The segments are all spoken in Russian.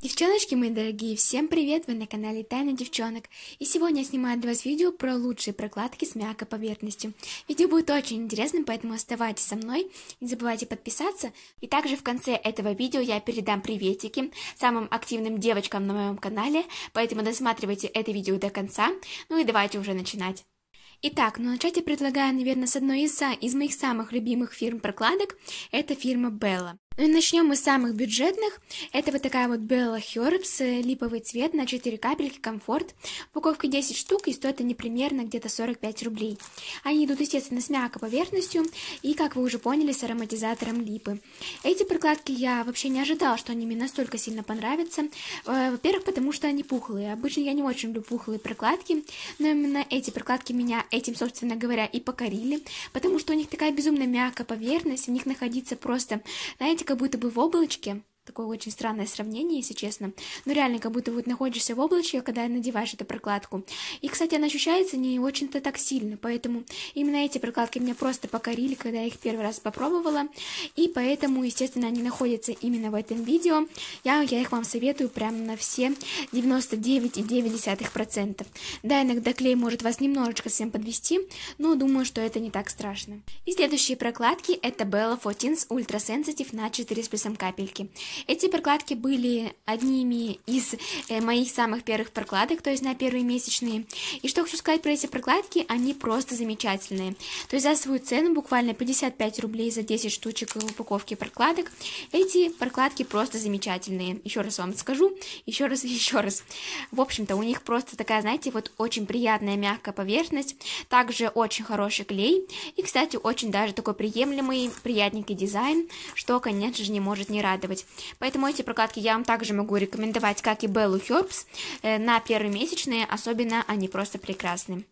Девчоночки мои дорогие, всем привет! Вы на канале Тайна Девчонок. И сегодня я снимаю для вас видео про лучшие прокладки с мягкой поверхностью. Видео будет очень интересным, поэтому оставайтесь со мной, не забывайте подписаться. И также в конце этого видео я передам приветики самым активным девочкам на моем канале, поэтому досматривайте это видео до конца. Ну и давайте уже начинать. Итак, ну начать я предлагаю, наверное, с одной из, из моих самых любимых фирм прокладок. Это фирма Белла. Ну Начнем мы с самых бюджетных. Это вот такая вот Bella Herbs, э, липовый цвет на 4 капельки, комфорт. Упаковка 10 штук и стоит они примерно где-то 45 рублей. Они идут, естественно, с мягкой поверхностью и, как вы уже поняли, с ароматизатором липы. Эти прокладки я вообще не ожидала, что они мне настолько сильно понравятся. Э, во-первых, потому что они пухлые. Обычно я не очень люблю пухлые прокладки, но именно эти прокладки меня этим, собственно говоря, и покорили, потому что у них такая безумно мягкая поверхность, в них находиться просто, знаете, как будто бы в облачке, Такое очень странное сравнение, если честно. Но ну, реально, как будто вот находишься в облачке, когда надеваешь эту прокладку. И, кстати, она ощущается не очень-то так сильно, поэтому именно эти прокладки меня просто покорили, когда я их первый раз попробовала. И поэтому, естественно, они находятся именно в этом видео. Я, я их вам советую прямо на все 99,9%. Да, иногда клей может вас немножечко всем подвести, но думаю, что это не так страшно. И следующие прокладки это Bella 14 Ultra Sensitive на 4 с плюсом капельки. Эти прокладки были одними из э, моих самых первых прокладок, то есть на первые месячные. И что хочу сказать про эти прокладки, они просто замечательные. То есть за свою цену, буквально 55 рублей за 10 штучек упаковки прокладок, эти прокладки просто замечательные. Еще раз вам скажу, еще раз еще раз. В общем-то, у них просто такая, знаете, вот очень приятная мягкая поверхность, также очень хороший клей и, кстати, очень даже такой приемлемый, приятненький дизайн, что, конечно же, не может не радовать. Поэтому эти прокладки я вам также могу рекомендовать, как и Беллу Хербс, э, на первые месячные, особенно они просто прекрасны.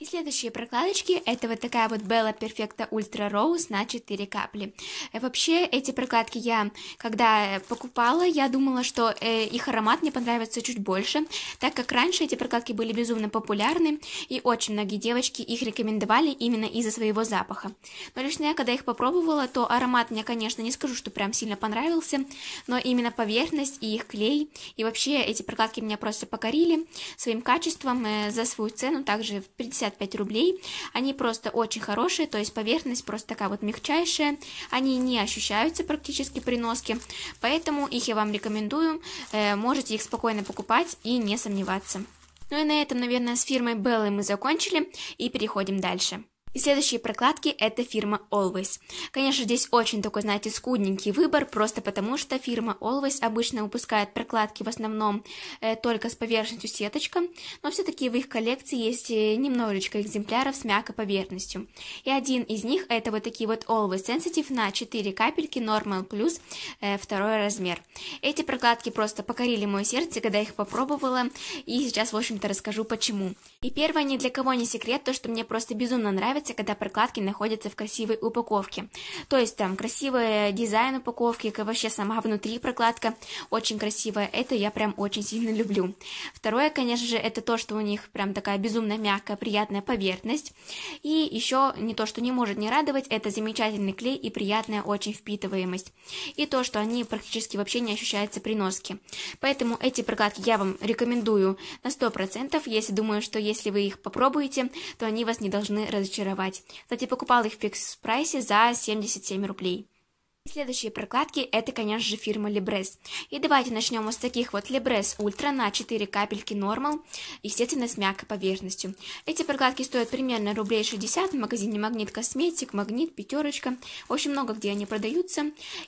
И следующие прокладочки, это вот такая вот Bella Perfecta Ultra Rose на 4 капли. Э, вообще, эти прокладки я, когда э, покупала, я думала, что э, их аромат мне понравится чуть больше, так как раньше эти прокладки были безумно популярны, и очень многие девочки их рекомендовали именно из-за своего запаха. Но лично я, когда их попробовала, то аромат мне, конечно, не скажу, что прям сильно понравился, но именно поверхность и их клей, и вообще эти прокладки меня просто покорили своим качеством э, за свою цену, также в 50 65 рублей. Они просто очень хорошие, то есть поверхность просто такая вот мягчайшая. Они не ощущаются практически при носке, поэтому их я вам рекомендую. Э, можете их спокойно покупать и не сомневаться. Ну и на этом, наверное, с фирмой Беллы мы закончили и переходим дальше. И следующие прокладки это фирма Always. Конечно, здесь очень такой, знаете, скудненький выбор, просто потому что фирма Always обычно выпускает прокладки в основном э, только с поверхностью сеточка, но все-таки в их коллекции есть э, немножечко экземпляров с мягкой поверхностью. И один из них это вот такие вот Always Sensitive на 4 капельки Normal Plus э, второй размер. Эти прокладки просто покорили мое сердце, когда их попробовала, и сейчас, в общем-то, расскажу почему. И первое, ни для кого не секрет, то, что мне просто безумно нравится, нравится, когда прокладки находятся в красивой упаковке. То есть там красивый дизайн упаковки, как вообще сама внутри прокладка очень красивая. Это я прям очень сильно люблю. Второе, конечно же, это то, что у них прям такая безумно мягкая, приятная поверхность. И еще не то, что не может не радовать, это замечательный клей и приятная очень впитываемость. И то, что они практически вообще не ощущаются при носке. Поэтому эти прокладки я вам рекомендую на 100%, если думаю, что если вы их попробуете, то они вас не должны разочаровать даровать. Кстати, покупала их в фикс-прайсе за 77 рублей. Следующие прокладки это, конечно же, фирма Libres. И давайте начнем вот с таких вот Libres Ultra на 4 капельки Normal, естественно, с мягкой поверхностью. Эти прокладки стоят примерно рублей 60 в магазине Магнит Косметик, Магнит, Пятерочка. Очень много где они продаются.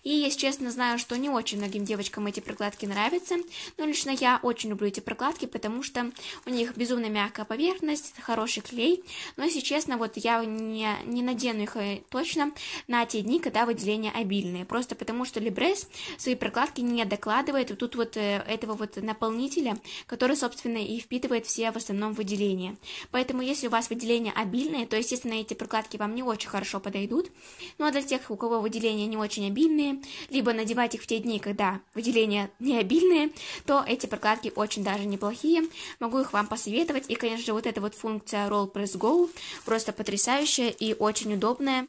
И, если честно, знаю, что не очень многим девочкам эти прокладки нравятся. Но лично я очень люблю эти прокладки, потому что у них безумно мягкая поверхность, хороший клей. Но, если честно, вот я не, не надену их э, точно на те дни, когда выделение обильно сильные, просто потому что Либрес свои прокладки не докладывает вот тут вот э, этого вот наполнителя, который, собственно, и впитывает все в основном выделения. Поэтому, если у вас выделения обильные, то, естественно, эти прокладки вам не очень хорошо подойдут. Ну, а для тех, у кого выделения не очень обильные, либо надевать их в те дни, когда выделения не обильные, то эти прокладки очень даже неплохие. Могу их вам посоветовать. И, конечно же, вот эта вот функция Roll Press Go просто потрясающая и очень удобная.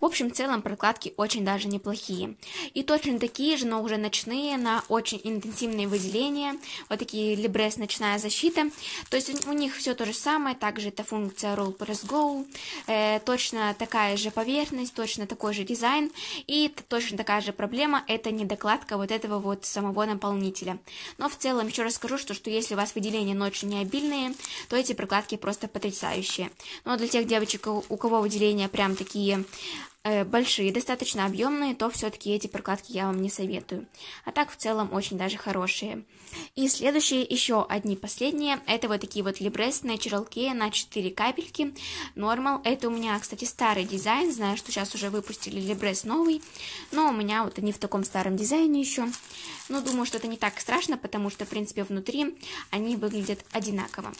В общем, в целом прокладки очень даже неплохие. И точно такие же, но уже ночные, на очень интенсивные выделения. Вот такие Libres ночная защита. То есть у них все то же самое, также это функция Roll Press Go, э, точно такая же поверхность, точно такой же дизайн и точно такая же проблема, это недокладка вот этого вот самого наполнителя. Но в целом еще раз скажу, что, что если у вас выделения ночью не обильные, то эти прокладки просто потрясающие. Но для тех девочек, у кого выделения прям такие Э, большие, достаточно объемные, то все-таки эти прокладки я вам не советую. А так в целом очень даже хорошие. И следующие, еще одни последние, это вот такие вот Libres Natural K на 4 капельки. Normal, это у меня, кстати, старый дизайн, знаю, что сейчас уже выпустили Libres новый, но у меня вот они в таком старом дизайне еще. Но думаю, что это не так страшно, потому что, в принципе, внутри они выглядят одинаково.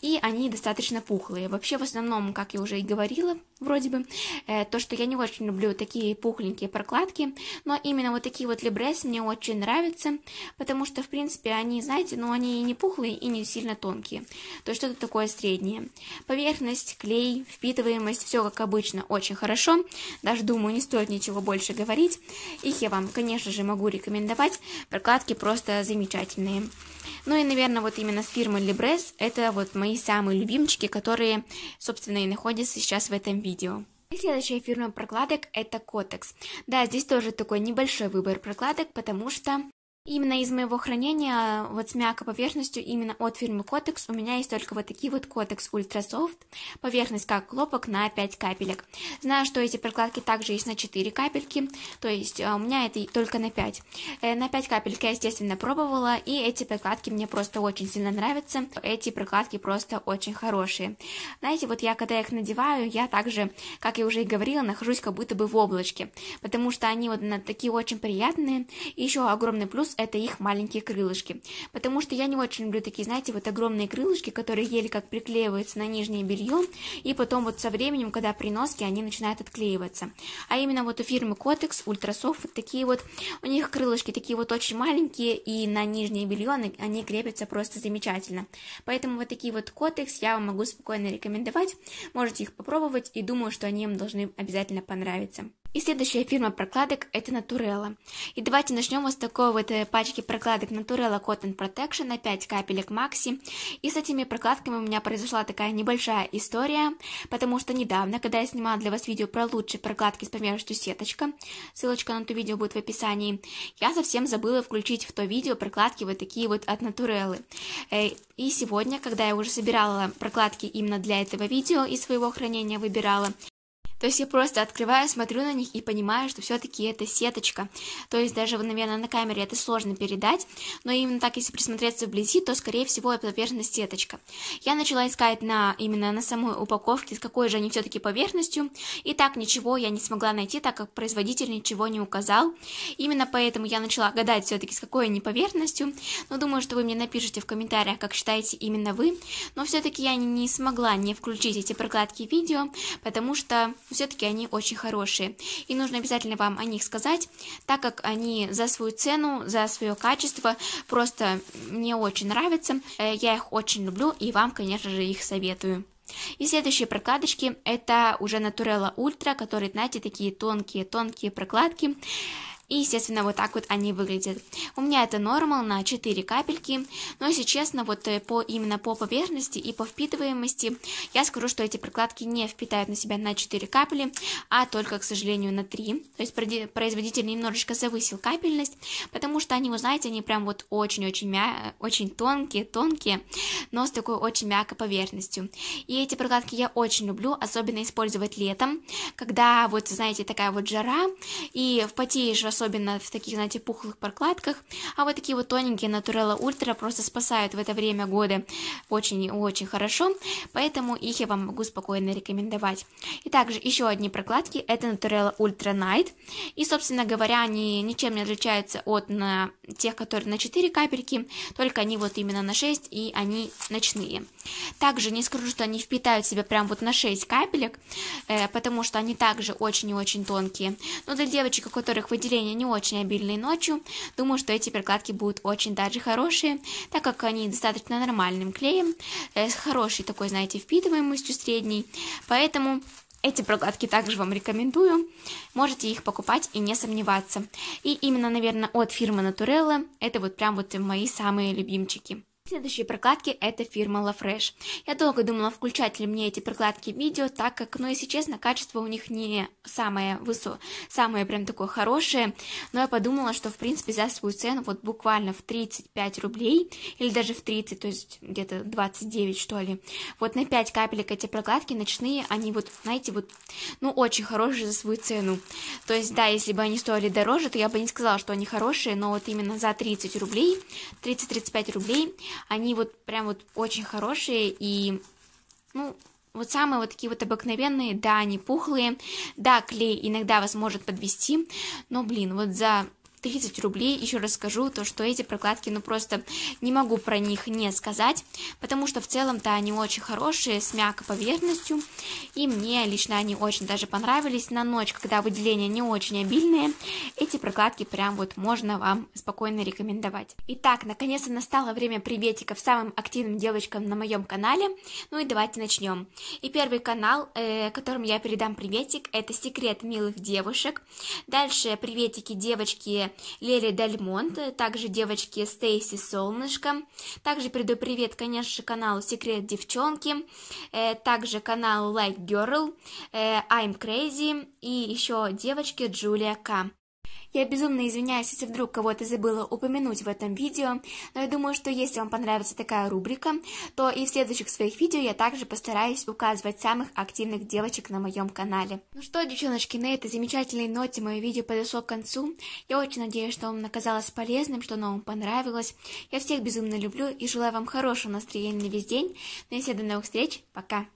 И они достаточно пухлые. Вообще, в основном, как я уже и говорила, вроде бы, э, то, что я не очень люблю такие пухленькие прокладки, но именно вот такие вот LibreS мне очень нравятся, потому что, в принципе, они, знаете, ну, они не пухлые и не сильно тонкие, то есть что-то такое среднее. Поверхность, клей, впитываемость, все как обычно, очень хорошо, даже, думаю, не стоит ничего больше говорить. Их я вам, конечно же, могу рекомендовать, прокладки просто замечательные. Ну и, наверное, вот именно с фирмы Libres это вот мои самые любимчики, которые, собственно, и находятся сейчас в этом видео. И следующая фирма прокладок это Котекс. Да, здесь тоже такой небольшой выбор прокладок, потому что Именно из моего хранения, вот с мягкой поверхностью, именно от фирмы Котекс, у меня есть только вот такие вот Котекс Ультрасофт, поверхность как хлопок на 5 капелек. Знаю, что эти прокладки также есть на 4 капельки, то есть а, у меня это только на 5. Э, на 5 капелек я, естественно, пробовала, и эти прокладки мне просто очень сильно нравятся. Эти прокладки просто очень хорошие. Знаете, вот я когда их надеваю, я также, как я уже и говорила, нахожусь как будто бы в облачке, потому что они вот такие очень приятные. еще огромный плюс это их маленькие крылышки. Потому что я не очень люблю такие, знаете, вот огромные крылышки, которые еле как приклеиваются на нижнее белье, и потом вот со временем, когда при носке, они начинают отклеиваться. А именно вот у фирмы Котекс, Ультрасофт, вот такие вот, у них крылышки такие вот очень маленькие, и на нижнее белье они, они крепятся просто замечательно. Поэтому вот такие вот Котекс я вам могу спокойно рекомендовать, можете их попробовать, и думаю, что они им должны обязательно понравиться. И следующая фирма прокладок – это Naturella. И давайте начнем вот с такой вот э, пачки прокладок Naturella Cotton Protection на 5 капелек Maxi. И с этими прокладками у меня произошла такая небольшая история, потому что недавно, когда я снимала для вас видео про лучшие прокладки с поверхностью сеточка, ссылочка на то видео будет в описании, я совсем забыла включить в то видео прокладки вот такие вот от Naturella. Э, и сегодня, когда я уже собирала прокладки именно для этого видео и своего хранения выбирала, то есть я просто открываю, смотрю на них и понимаю, что все-таки это сеточка. То есть даже, наверное, на камере это сложно передать, но именно так, если присмотреться вблизи, то, скорее всего, это поверхность сеточка. Я начала искать на, именно на самой упаковке, с какой же они все-таки поверхностью, и так ничего я не смогла найти, так как производитель ничего не указал. Именно поэтому я начала гадать все-таки, с какой они поверхностью, но думаю, что вы мне напишите в комментариях, как считаете именно вы, но все-таки я не смогла не включить эти прокладки видео, потому что все-таки они очень хорошие. И нужно обязательно вам о них сказать, так как они за свою цену, за свое качество просто мне очень нравятся. Э, я их очень люблю и вам, конечно же, их советую. И следующие прокладочки это уже Naturella Ultra, которые, знаете, такие тонкие-тонкие прокладки. И, естественно, вот так вот они выглядят. У меня это нормал на 4 капельки, но, если честно, вот э, по, именно по поверхности и по впитываемости, я скажу, что эти прокладки не впитают на себя на 4 капли, а только, к сожалению, на 3. То есть производитель немножечко завысил капельность, потому что они, вы знаете, они прям вот очень-очень мя... очень тонкие-тонкие, но с такой очень мягкой поверхностью. И эти прокладки я очень люблю, особенно использовать летом, когда вот, знаете, такая вот жара, и в потеешь особенно в таких, знаете, пухлых прокладках, а вот такие вот тоненькие Naturella Ultra просто спасают в это время года очень и очень хорошо, поэтому их я вам могу спокойно рекомендовать. И также еще одни прокладки, это Naturella Ultra Night, и, собственно говоря, они ничем не отличаются от на тех, которые на 4 капельки, только они вот именно на 6, и они ночные. Также не скажу, что они впитают в себя прям вот на 6 капелек, э, потому что они также очень и очень тонкие. Но для девочек, у которых выделение настроение не очень обильное ночью. Думаю, что эти прокладки будут очень даже хорошие, так как они достаточно нормальным клеем, э, с хорошей такой, знаете, впитываемостью средней. Поэтому эти прокладки также вам рекомендую. Можете их покупать и не сомневаться. И именно, наверное, от фирмы Naturella это вот прям вот мои самые любимчики. Следующие прокладки это фирма LaFresh. Я долго думала, включать ли мне эти прокладки в видео, так как, ну если честно, качество у них не самое высокое, самое прям такое хорошее, но я подумала, что в принципе за свою цену вот буквально в 35 рублей или даже в 30, то есть где-то 29 что ли, вот на 5 капелек эти прокладки ночные, они вот, знаете, вот, ну очень хорошие за свою цену. То есть да, если бы они стоили дороже, то я бы не сказала, что они хорошие, но вот именно за 30 рублей, 30-35 рублей они вот прям вот очень хорошие и, ну, вот самые вот такие вот обыкновенные, да, они пухлые, да, клей иногда вас может подвести, но, блин, вот за 30 рублей. Еще расскажу то, что эти прокладки, ну просто не могу про них не сказать, потому что в целом-то они очень хорошие, с мягкой поверхностью, и мне лично они очень даже понравились. На ночь, когда выделения не очень обильные, эти прокладки прям вот можно вам спокойно рекомендовать. Итак, наконец-то настало время приветиков самым активным девочкам на моем канале, ну и давайте начнем. И первый канал, э, которому я передам приветик, это «Секрет милых девушек». Дальше приветики девочки Лели Дальмонт, также девочки Стейси Солнышко, также передаю привет, конечно же, каналу Секрет Девчонки, э, также каналу Like Girl, э, I'm Crazy и еще девочки Джулия К. Я безумно извиняюсь, если вдруг кого-то забыла упомянуть в этом видео, но я думаю, что если вам понравится такая рубрика, то и в следующих своих видео я также постараюсь указывать самых активных девочек на моем канале. Ну что, девчоночки, на этой замечательной ноте мое видео подошло к концу. Я очень надеюсь, что вам оказалось полезным, что оно вам понравилось. Я всех безумно люблю и желаю вам хорошего настроения на весь день. Ну и до новых встреч, пока!